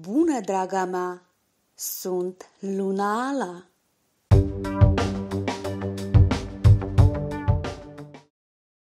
Bună, draga mea! Sunt Luna Ala!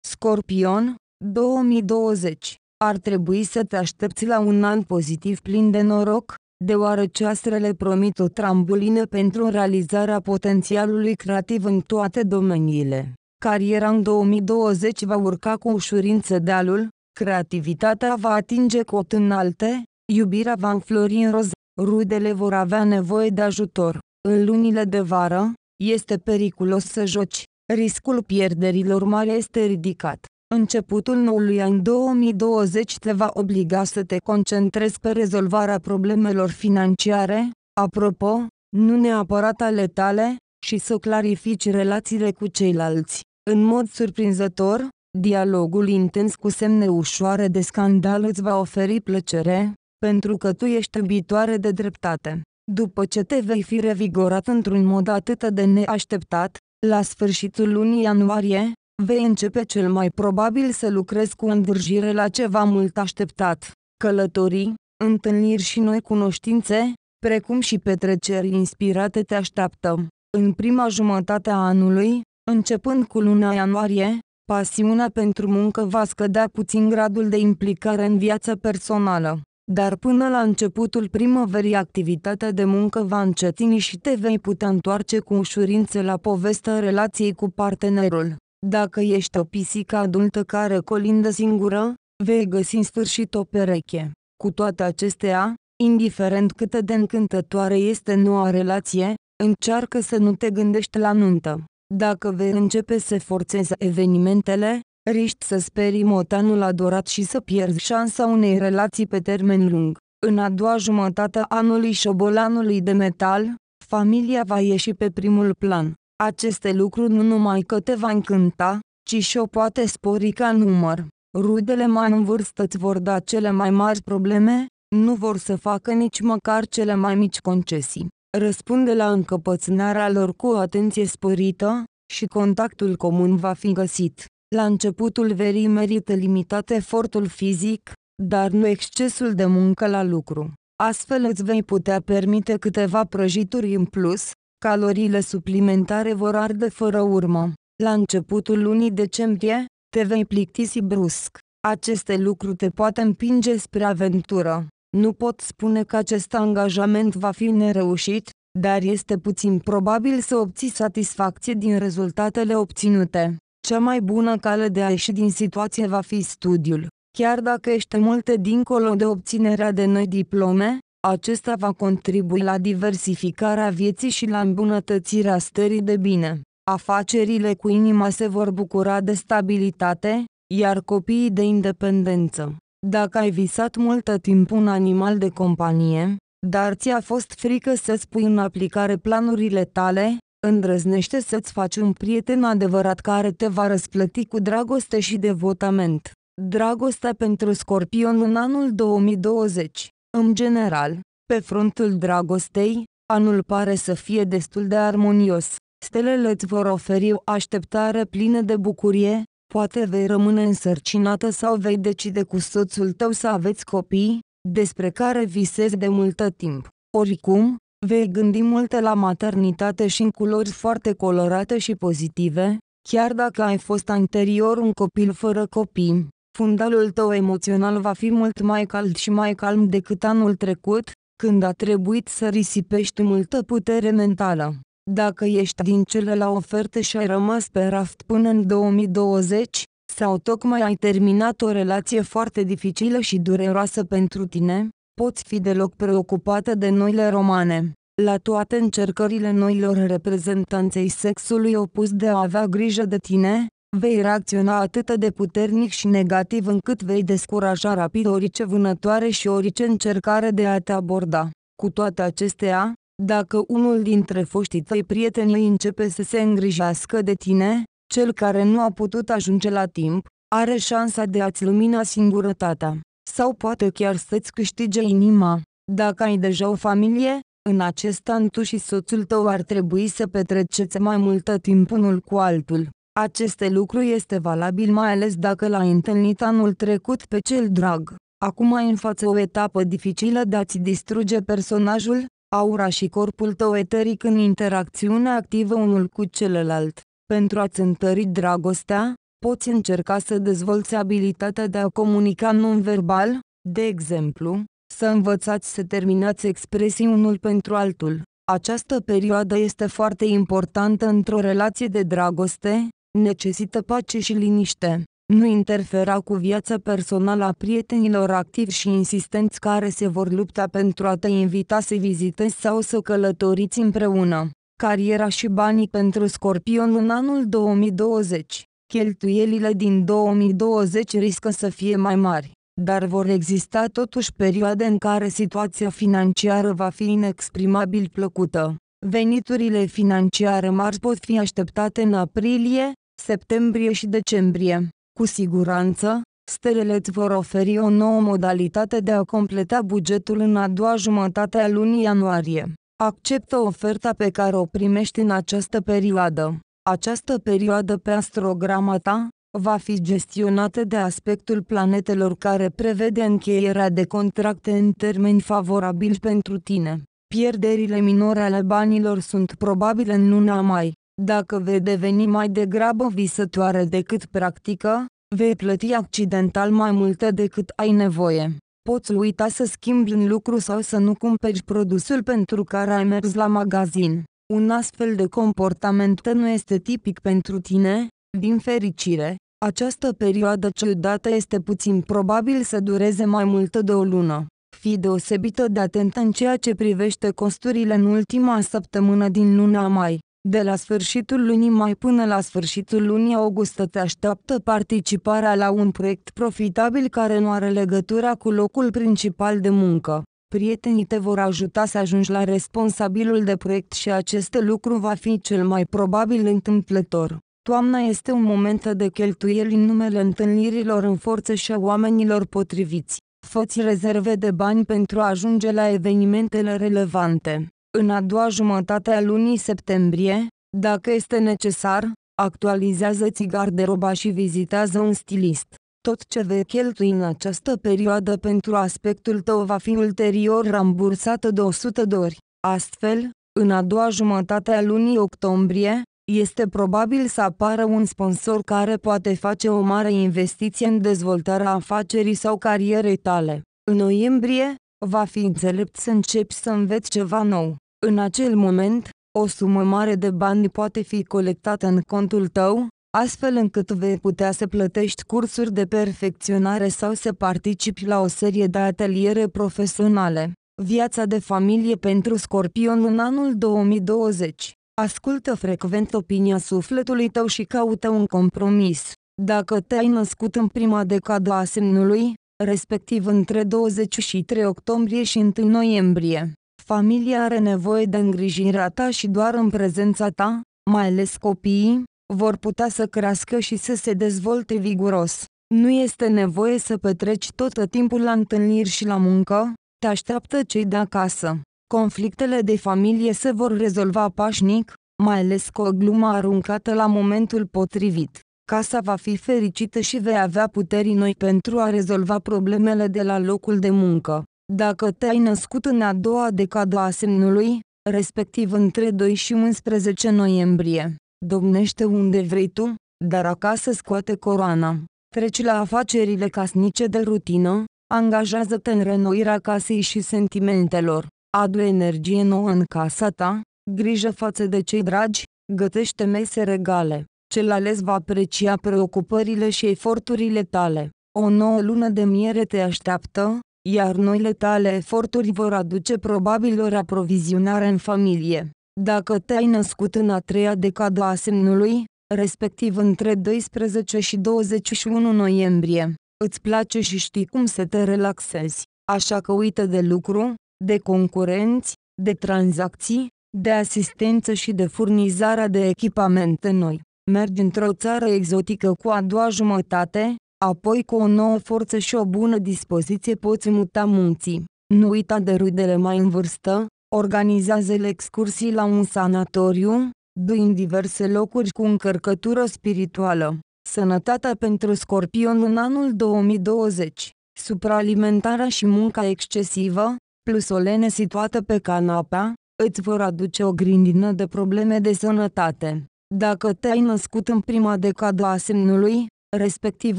Scorpion, 2020 Ar trebui să te aștepți la un an pozitiv plin de noroc, deoarece astrele promit o trambulină pentru realizarea potențialului creativ în toate domeniile. Cariera în 2020 va urca cu ușurință dealul, creativitatea va atinge cot înalte, Iubirea va înflori în roz, rudele vor avea nevoie de ajutor. În lunile de vară, este periculos să joci, riscul pierderilor mari este ridicat. Începutul noului an 2020 te va obliga să te concentrezi pe rezolvarea problemelor financiare, apropo, nu neapărat ale tale, și să clarifici relațiile cu ceilalți. În mod surprinzător, dialogul intens cu semne ușoare de scandal îți va oferi plăcere, pentru că tu ești iubitoare de dreptate. După ce te vei fi revigorat într-un mod atât de neașteptat, la sfârșitul lunii ianuarie, vei începe cel mai probabil să lucrezi cu îndârjire la ceva mult așteptat. Călătorii, întâlniri și noi cunoștințe, precum și petreceri inspirate te așteaptă. În prima jumătate a anului, începând cu luna ianuarie, pasiunea pentru muncă va scădea puțin gradul de implicare în viața personală. Dar până la începutul primăverii activitatea de muncă va încetini și te vei putea întoarce cu ușurință la povestea relației cu partenerul. Dacă ești o pisică adultă care colindă singură, vei găsi în sfârșit o pereche. Cu toate acestea, indiferent cât de încântătoare este noua relație, încearcă să nu te gândești la nuntă. Dacă vei începe să forțezi evenimentele, Riști să o motanul adorat și să pierzi șansa unei relații pe termen lung. În a doua jumătate a anului șobolanului de metal, familia va ieși pe primul plan. Aceste lucruri nu numai că te va încânta, ci și o poate spori ca număr. Rudele mai în vârstă îți vor da cele mai mari probleme, nu vor să facă nici măcar cele mai mici concesii. Răspunde la încăpățânarea lor cu o atenție sporită și contactul comun va fi găsit. La începutul verii merită limitat efortul fizic, dar nu excesul de muncă la lucru. Astfel îți vei putea permite câteva prăjituri în plus, caloriile suplimentare vor arde fără urmă. La începutul lunii decembrie, te vei plictisi brusc. Aceste lucruri te poate împinge spre aventură. Nu pot spune că acest angajament va fi nereușit, dar este puțin probabil să obții satisfacție din rezultatele obținute cea mai bună cale de a ieși din situație va fi studiul. Chiar dacă ești multe dincolo de obținerea de noi diplome, acesta va contribui la diversificarea vieții și la îmbunătățirea stării de bine. Afacerile cu inima se vor bucura de stabilitate, iar copiii de independență. Dacă ai visat multă timp un animal de companie, dar ți-a fost frică să spui în aplicare planurile tale, îndrăznește să-ți faci un prieten adevărat care te va răsplăti cu dragoste și devotament. Dragostea pentru scorpion în anul 2020. În general, pe frontul dragostei, anul pare să fie destul de armonios. Stelele îți vor oferi o așteptare plină de bucurie, poate vei rămâne însărcinată sau vei decide cu soțul tău să aveți copii, despre care visezi de multă timp. Oricum, Vei gândi multe la maternitate și în culori foarte colorate și pozitive, chiar dacă ai fost anterior un copil fără copii. Fundalul tău emoțional va fi mult mai cald și mai calm decât anul trecut, când a trebuit să risipești multă putere mentală. Dacă ești din cele la oferte și ai rămas pe raft până în 2020, sau tocmai ai terminat o relație foarte dificilă și dureroasă pentru tine, poți fi deloc preocupată de noile romane. La toate încercările noilor reprezentanței sexului opus de a avea grijă de tine, vei reacționa atât de puternic și negativ încât vei descuraja rapid orice vânătoare și orice încercare de a te aborda. Cu toate acestea, dacă unul dintre foștii tăi prieteni începe să se îngrijească de tine, cel care nu a putut ajunge la timp, are șansa de a-ți lumina singurătatea sau poate chiar să-ți câștige inima. Dacă ai deja o familie, în acest an tu și soțul tău ar trebui să petreceți mai multă timp unul cu altul. Aceste lucru este valabil mai ales dacă l-ai întâlnit anul trecut pe cel drag. Acum ai în față o etapă dificilă de a-ți distruge personajul, aura și corpul tău eteric în interacțiune activă unul cu celălalt. Pentru a-ți întări dragostea, poți încerca să dezvolți abilitatea de a comunica non-verbal, de exemplu, să învățați să terminați expresii unul pentru altul. Această perioadă este foarte importantă într-o relație de dragoste, necesită pace și liniște. Nu interfera cu viața personală a prietenilor activi și insistenți care se vor lupta pentru a te invita să vizitezi sau să călătoriți împreună. Cariera și banii pentru Scorpion în anul 2020 Cheltuielile din 2020 riscă să fie mai mari, dar vor exista totuși perioade în care situația financiară va fi inexprimabil plăcută. Veniturile financiare mari pot fi așteptate în aprilie, septembrie și decembrie. Cu siguranță, stelele îți vor oferi o nouă modalitate de a completa bugetul în a doua jumătate a lunii ianuarie. Acceptă oferta pe care o primești în această perioadă. Această perioadă pe astrograma ta va fi gestionată de aspectul planetelor care prevede încheierea de contracte în termeni favorabili pentru tine. Pierderile minore ale banilor sunt probabile în luna mai. Dacă vei deveni mai degrabă visătoare decât practică, vei plăti accidental mai multe decât ai nevoie. Poți uita să schimbi un lucru sau să nu cumperi produsul pentru care ai mers la magazin. Un astfel de comportament nu este tipic pentru tine, din fericire, această perioadă ciudată este puțin probabil să dureze mai mult de o lună. Fii deosebită de atentă în ceea ce privește costurile în ultima săptămână din luna mai. De la sfârșitul lunii mai până la sfârșitul lunii august te așteaptă participarea la un proiect profitabil care nu are legătura cu locul principal de muncă prietenii te vor ajuta să ajungi la responsabilul de proiect și acest lucru va fi cel mai probabil întâmplător. Toamna este un moment de cheltuieli în numele întâlnirilor în forță și a oamenilor potriviți. Făți rezerve de bani pentru a ajunge la evenimentele relevante. În a doua jumătate a lunii septembrie, dacă este necesar, actualizează-ți garderoba și vizitează un stilist. Tot ce vei cheltui în această perioadă pentru aspectul tău va fi ulterior rambursată de 100 de ori. Astfel, în a doua jumătate a lunii octombrie, este probabil să apară un sponsor care poate face o mare investiție în dezvoltarea afacerii sau carierei tale. În noiembrie, va fi înțelept să începi să înveți ceva nou. În acel moment, o sumă mare de bani poate fi colectată în contul tău, astfel încât vei putea să plătești cursuri de perfecționare sau să participi la o serie de ateliere profesionale. Viața de familie pentru Scorpion în anul 2020. Ascultă frecvent opinia sufletului tău și caută un compromis. Dacă te-ai născut în prima decadă a semnului, respectiv între 23 octombrie și 1 noiembrie, familia are nevoie de îngrijirea ta și doar în prezența ta, mai ales copiii, vor putea să crească și să se dezvolte viguros. Nu este nevoie să petreci tot timpul la întâlniri și la muncă, te așteaptă cei de acasă. Conflictele de familie se vor rezolva pașnic, mai ales cu o glumă aruncată la momentul potrivit. Casa va fi fericită și vei avea puterii noi pentru a rezolva problemele de la locul de muncă. Dacă te-ai născut în a doua decadă a semnului, respectiv între 2 și 11 noiembrie, domnește unde vrei tu, dar acasă scoate coroana. Treci la afacerile casnice de rutină, angajează-te în renoirea casei și sentimentelor, adu energie nouă în casa ta, grijă față de cei dragi, gătește mese regale. Cel ales va aprecia preocupările și eforturile tale. O nouă lună de miere te așteaptă, iar noile tale eforturi vor aduce probabil o aprovizionare în familie. Dacă te-ai născut în a treia decadă a semnului, respectiv între 12 și 21 noiembrie, îți place și știi cum să te relaxezi, așa că uită de lucru, de concurenți, de tranzacții, de asistență și de furnizarea de echipamente noi. Mergi într-o țară exotică cu a doua jumătate, apoi cu o nouă forță și o bună dispoziție poți muta munții. Nu uita de rudele mai în vârstă, organizează excursii la un sanatoriu, în diverse locuri cu încărcătură spirituală. Sănătatea pentru scorpion în anul 2020, supraalimentarea și munca excesivă, plus o lene situată pe canapea, îți vor aduce o grindină de probleme de sănătate. Dacă te-ai născut în prima decadă a semnului, respectiv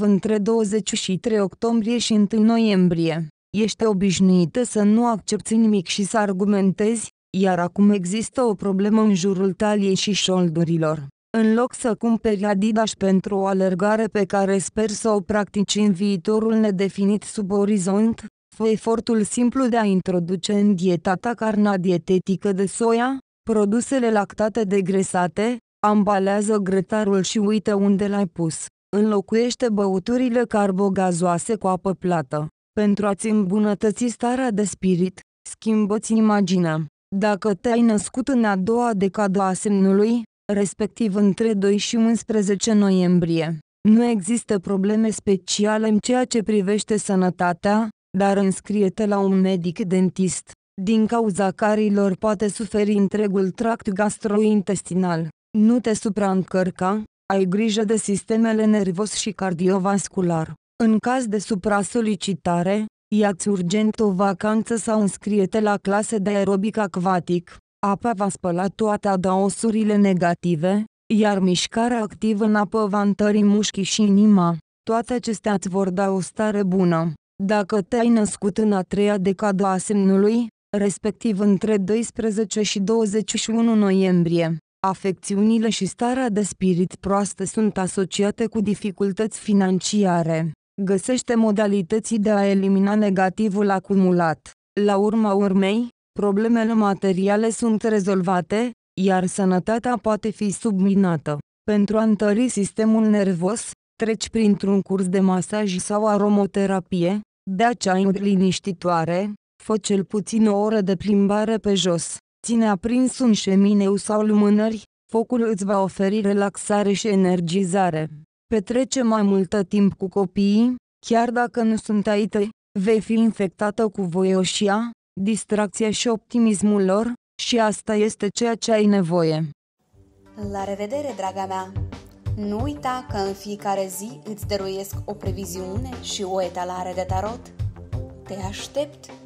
între 23 octombrie și 1 noiembrie, ești obișnuită să nu accepti nimic și să argumentezi, iar acum există o problemă în jurul taliei și șoldurilor. În loc să cumperi Adidas pentru o alergare pe care sper să o practici în viitorul nedefinit sub orizont, fă efortul simplu de a introduce în dieta ta carna dietetică de soia, produsele lactate degresate, ambalează grătarul și uită unde l-ai pus. Înlocuiește băuturile carbogazoase cu apă plată. Pentru a-ți îmbunătăți starea de spirit, schimbă-ți imaginea. Dacă te-ai născut în a doua decadă a semnului, respectiv între 2 și 11 noiembrie, nu există probleme speciale în ceea ce privește sănătatea, dar înscrie-te la un medic dentist, din cauza carilor poate suferi întregul tract gastrointestinal. Nu te supraîncărca, ai grijă de sistemele nervos și cardiovascular. În caz de supra-solicitare, ia-ți urgent o vacanță sau înscrie-te la clase de aerobic acvatic. Apa va spăla toate adaosurile negative, iar mișcarea activă în apă va întări mușchii și inima. Toate acestea îți vor da o stare bună. Dacă te-ai născut în a treia decadă a semnului, respectiv între 12 și 21 noiembrie, afecțiunile și starea de spirit proastă sunt asociate cu dificultăți financiare găsește modalității de a elimina negativul acumulat. La urma urmei, problemele materiale sunt rezolvate, iar sănătatea poate fi subminată. Pentru a întări sistemul nervos, treci printr-un curs de masaj sau aromoterapie, bea ceaiuri liniștitoare, fă cel puțin o oră de plimbare pe jos, ține aprins un șemineu sau lumânări, focul îți va oferi relaxare și energizare petrece mai multă timp cu copiii, chiar dacă nu sunt ai tăi, vei fi infectată cu voioșia, distracția și optimismul lor, și asta este ceea ce ai nevoie. La revedere, draga mea! Nu uita că în fiecare zi îți dăruiesc o previziune și o etalare de tarot. Te aștept!